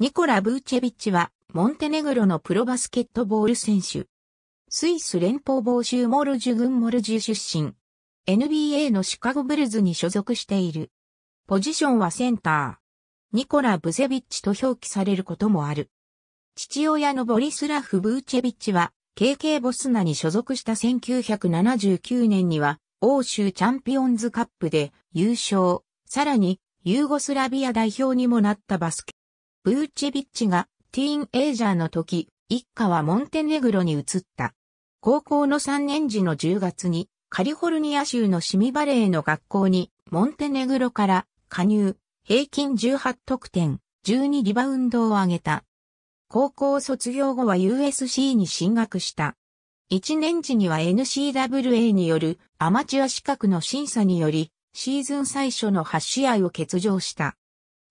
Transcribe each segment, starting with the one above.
ニコラ・ブーチェビッチは、モンテネグロのプロバスケットボール選手。スイス連邦防州モルジュ軍モルジュ出身。NBA のシカゴブルズに所属している。ポジションはセンター。ニコラ・ブゼビッチと表記されることもある。父親のボリスラフ・ブーチェビッチは、KK ボスナに所属した1979年には、欧州チャンピオンズカップで優勝、さらに、ユーゴスラビア代表にもなったバスケブーチェビッチがティーンエイジャーの時、一家はモンテネグロに移った。高校の3年時の10月にカリフォルニア州のシミバレーの学校にモンテネグロから加入、平均18得点、12リバウンドを上げた。高校卒業後は USC に進学した。1年時には n c w a によるアマチュア資格の審査により、シーズン最初の8試合を欠場した。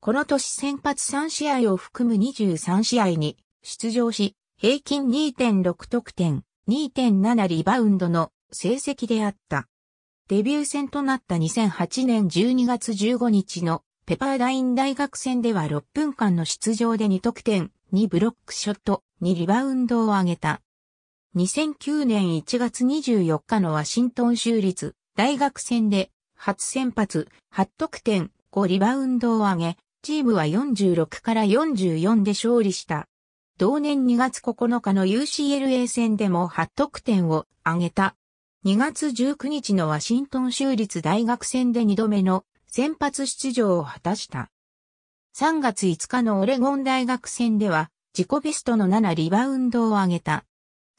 この年先発3試合を含む23試合に出場し、平均2.6得点、2.7リバウンドの成績であった。デビュー戦となった2008年12月15日のペパーダイン大学戦では6分間の出場で2得点、2ブロックショット、2リバウンドを上げた。2009年1月24日のワシントン州立大学戦で初先発、8得点、5リバウンドを上げ、チームは46から44で勝利した。同年2月9日の UCLA 戦でも8得点を挙げた。2月19日のワシントン州立大学戦で2度目の先発出場を果たした。3月5日のオレゴン大学戦では自己ベストの7リバウンドを挙げた。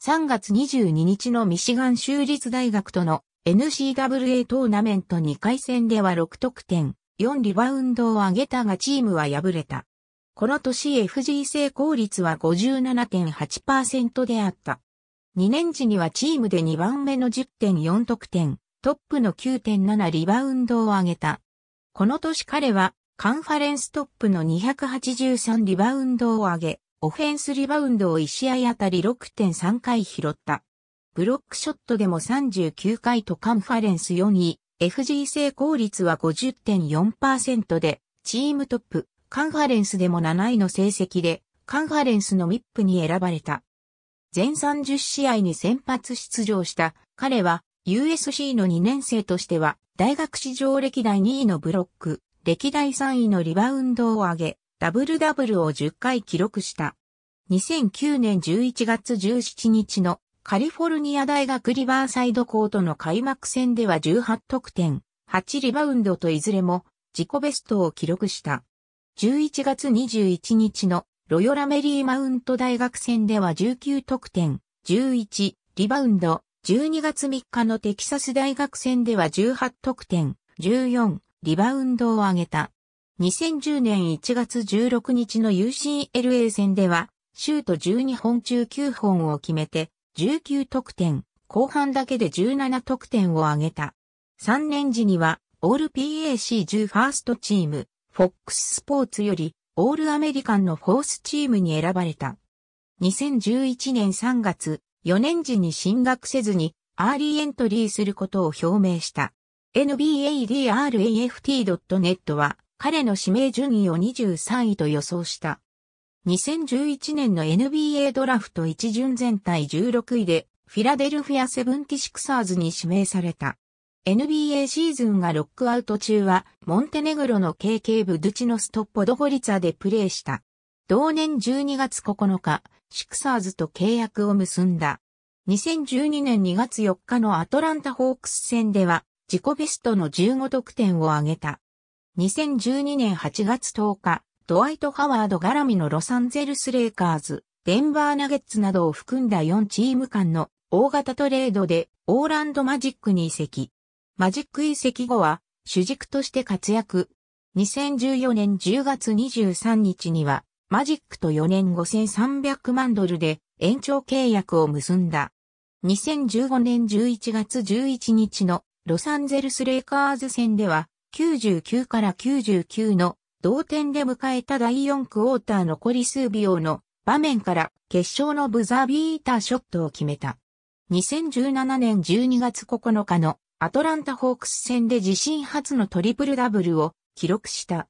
3月22日のミシガン州立大学との n c w a トーナメント2回戦では6得点、4リバウンドを上げたがチームは敗れた。この年 FG 成功率は57.8%であった。2年時にはチームで2番目の10.4得点、トップの9.7リバウンドを上げた。この年彼はカンファレンストップの283リバウンドを上げ、オフェンスリバウンドを1試合あたり6.3回拾った。ブロックショットでも39回とカンファレンス4位、FG 成功率は50.4%で、チームトップ、カンファレンスでも7位の成績で、カンファレンスの MIP に選ばれた。全30試合に先発出場した彼は USC の2年生としては大学史上歴代2位のブロック、歴代3位のリバウンドを上げ、ダブルダブルを10回記録した。2009年11月17日のカリフォルニア大学リバーサイドコートの開幕戦では18得点、8リバウンドといずれも自己ベストを記録した。11月21日のロヨラメリーマウント大学戦では19得点、11リバウンド、12月3日のテキサス大学戦では18得点、14リバウンドを上げた。2010年1月16日の UCLA 戦では、シュート12本中9本を決めて、19得点、後半だけで17得点を挙げた。3年時には、オール PAC10 ファーストチーム、FOX スポーツより、オールアメリカンのフォースチームに選ばれた。2011年3月、4年時に進学せずに、アーリーエントリーすることを表明した。NBADRAFT.net は、彼の指名順位を23位と予想した。2011年の NBA ドラフト一巡全体16位で、フィラデルフィアセブンティシクサーズに指名された。NBA シーズンがロックアウト中は、モンテネグロの KK ブドゥチノストッポドゴリツァでプレーした。同年12月9日、シクサーズと契約を結んだ。2012年2月4日のアトランタホークス戦では、自己ベストの15得点を挙げた。2012年8月10日、ドワイト・ハワード絡みのロサンゼルス・レイカーズ、デンバー・ナゲッツなどを含んだ4チーム間の大型トレードでオーランド・マジックに移籍。マジック移籍後は主軸として活躍。2014年10月23日にはマジックと4年5300万ドルで延長契約を結んだ。2015年11月11日のロサンゼルス・レイカーズ戦では99から99の同点で迎えた第4クォーター残り数秒の場面から決勝のブザービーターショットを決めた。2017年12月9日のアトランタホークス戦で自身初のトリプルダブルを記録した。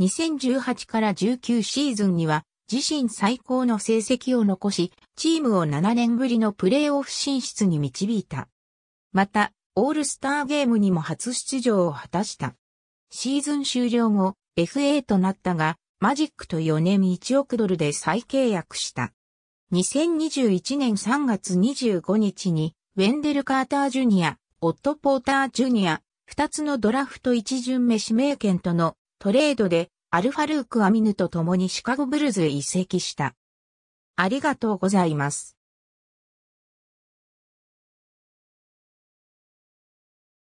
2018から19シーズンには自身最高の成績を残し、チームを7年ぶりのプレーオフ進出に導いた。また、オールスターゲームにも初出場を果たした。シーズン終了後、FA となったが、マジックと4年1億ドルで再契約した。2021年3月25日に、ウェンデル・カーター・ジュニア、オット・ポーター・ジュニア、2つのドラフト1巡目指名権とのトレードで、アルファルーク・アミヌと共にシカゴブルズへ移籍した。ありがとうございます。